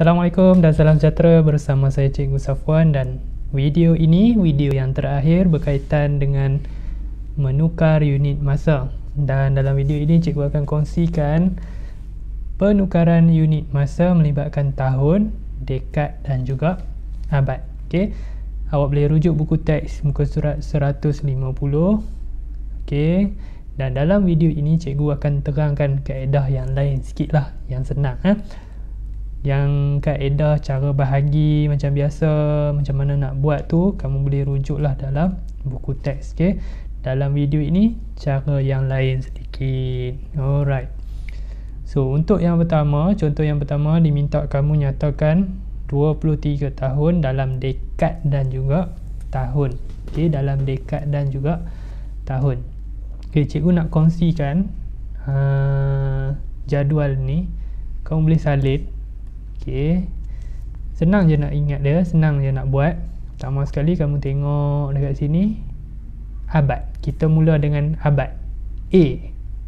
Assalamualaikum dan salam sejahtera bersama saya Cikgu Safwan dan video ini video yang terakhir berkaitan dengan menukar unit masa dan dalam video ini Cikgu akan kongsikan penukaran unit masa melibatkan tahun, dekad dan juga abad okay. awak boleh rujuk buku teks muka surat 150 okay. dan dalam video ini Cikgu akan terangkan kaedah yang lain sikit yang senang ha? yang kaedah cara bahagi macam biasa macam mana nak buat tu kamu boleh rujuklah dalam buku teks okey dalam video ini cara yang lain sedikit alright so untuk yang pertama contoh yang pertama diminta kamu nyatakan 23 tahun dalam dekad dan juga tahun okey dalam dekad dan juga tahun okey cikgu nak kongsikan uh, jadual ni kamu boleh salin Okay, Senang je nak ingat dia, senang je nak buat. Pertama sekali kamu tengok dekat sini abad. Kita mula dengan abad. A.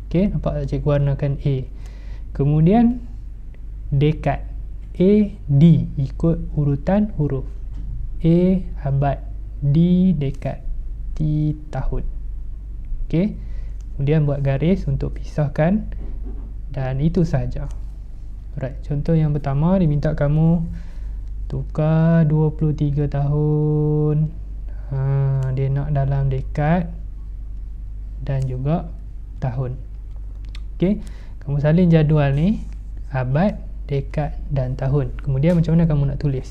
okay? nampak tak cikgu warnakan A. Kemudian dekat A D ikut urutan huruf. A abad, D dekat T tahun. Okay, Kemudian buat garis untuk pisahkan dan itu sahaja. Alright, contoh yang pertama diminta kamu tukar 23 tahun. Ha, dia nak dalam dekad dan juga tahun. Okey, kamu salin jadual ni abad, dekad dan tahun. Kemudian macam mana kamu nak tulis?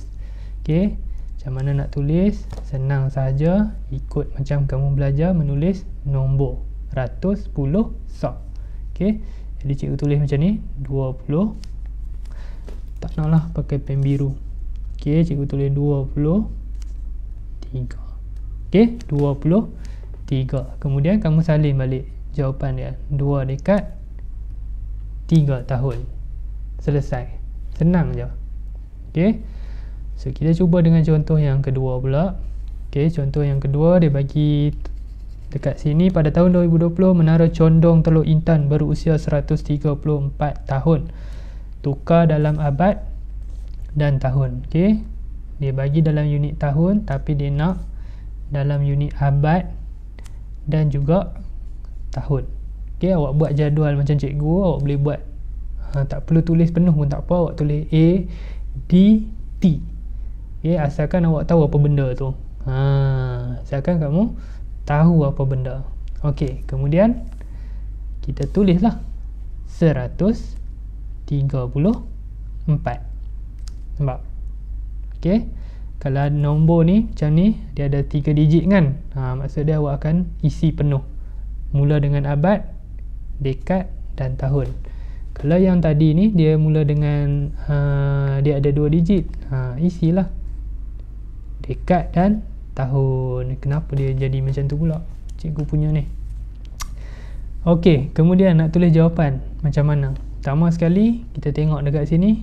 Okey, macam mana nak tulis? Senang saja ikut macam kamu belajar menulis nombor. Ratus, puluh, sok. Okey, jadi cikgu tulis macam ni. 23 tak nak lah pakai pen biru ok, cikgu tulis 23 ok, 23 kemudian kamu salin balik jawapan dia, 2 dekat 3 tahun selesai, senang je ok so kita cuba dengan contoh yang kedua pula ok, contoh yang kedua dia bagi dekat sini pada tahun 2020 menara condong teluk intan berusia 134 tahun tukar dalam abad dan tahun okey dia bagi dalam unit tahun tapi dia nak dalam unit abad dan juga tahun okey awak buat jadual macam cikgu awak boleh buat ha, tak perlu tulis penuh pun tak apa awak tulis a d t okey asalkan awak tahu apa benda tu ha asalkan kamu tahu apa benda okey kemudian kita tulislah seratus. 34 nampak ok kalau nombor ni macam ni dia ada 3 digit kan ha, maksud dia awak akan isi penuh mula dengan abad dekad dan tahun kalau yang tadi ni dia mula dengan uh, dia ada 2 digit ha, isilah dekad dan tahun kenapa dia jadi macam tu pula cikgu punya ni ok kemudian nak tulis jawapan macam mana pertama sekali kita tengok dekat sini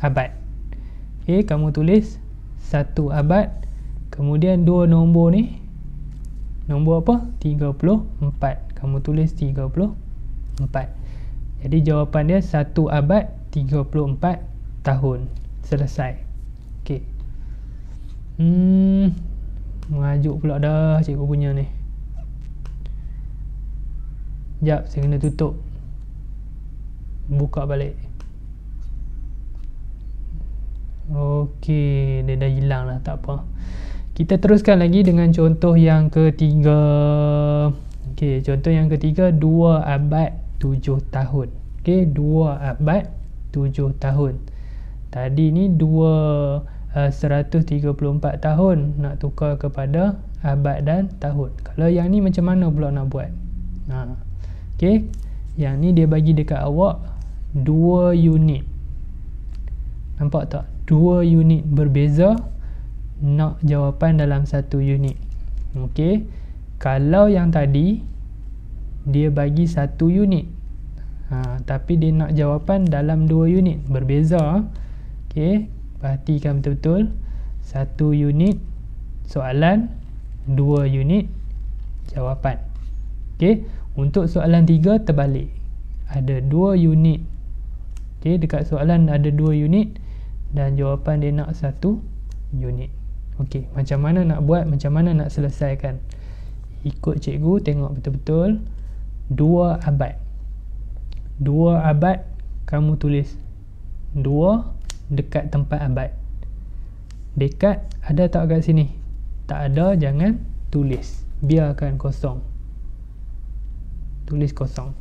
abad ok kamu tulis satu abad kemudian dua nombor ni nombor apa? 34 kamu tulis 34 jadi jawapan dia satu abad 34 tahun selesai ok hmm maju pula dah cikgu punya ni sekejap saya kena tutup buka balik Okey, dia dah hilang lah tak apa kita teruskan lagi dengan contoh yang ketiga Okey, contoh yang ketiga 2 abad 7 tahun Okey, 2 abad 7 tahun tadi ni 2 uh, 134 tahun nak tukar kepada abad dan tahun kalau yang ni macam mana pula nak buat ha. Okey, yang ni dia bagi dekat awak dua unit nampak tak dua unit berbeza nak jawapan dalam satu unit ok kalau yang tadi dia bagi satu unit ha, tapi dia nak jawapan dalam dua unit berbeza ok perhatikan betul-betul satu unit soalan dua unit jawapan ok untuk soalan tiga terbalik ada dua unit Okey, dekat soalan ada dua unit dan jawapan dia nak satu unit. Okey, macam mana nak buat, macam mana nak selesaikan? Ikut cikgu tengok betul-betul Dua abad. Dua abad kamu tulis dua dekat tempat abad. Dekat ada tak kat sini? Tak ada, jangan tulis. Biarkan kosong. Tulis kosong.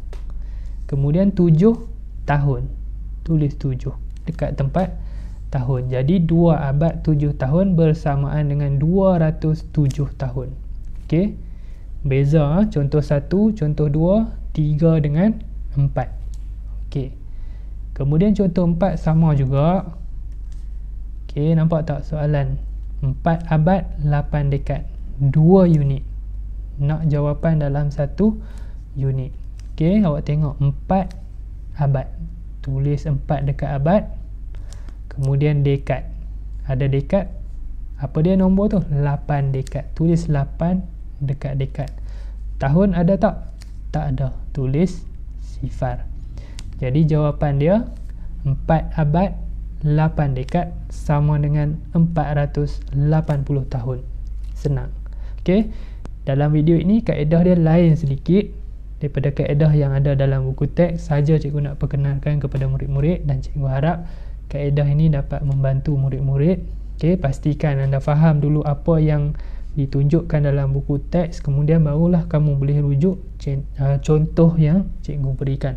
Kemudian tujuh tahun tulis tujuh dekat tempat tahun. Jadi dua abad tujuh tahun bersamaan dengan dua ratus tujuh tahun. Okey. Beza ah. contoh satu, contoh dua, tiga dengan empat. Okey. Kemudian contoh empat sama juga. Okey, nampak tak soalan? Empat abad, lapan dekat Dua unit. Nak jawapan dalam satu unit. Okey, awak tengok empat abad tulis empat dekat abad kemudian dekat, ada dekat, apa dia nombor tu 8 dekad tulis 8 dekat dekat. tahun ada tak tak ada tulis sifar jadi jawapan dia 4 abad 8 dekat sama dengan 480 tahun senang okey dalam video ini kaedah dia lain sedikit daripada kaedah yang ada dalam buku teks saja cikgu nak perkenalkan kepada murid-murid dan cikgu harap kaedah ini dapat membantu murid-murid okay, pastikan anda faham dulu apa yang ditunjukkan dalam buku teks kemudian barulah kamu boleh rujuk uh, contoh yang cikgu berikan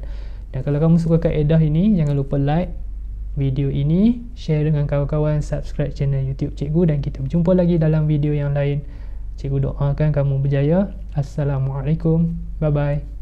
dan kalau kamu suka kaedah ini jangan lupa like video ini share dengan kawan-kawan subscribe channel youtube cikgu dan kita berjumpa lagi dalam video yang lain Cikgu doakan kamu berjaya. Assalamualaikum. Bye-bye.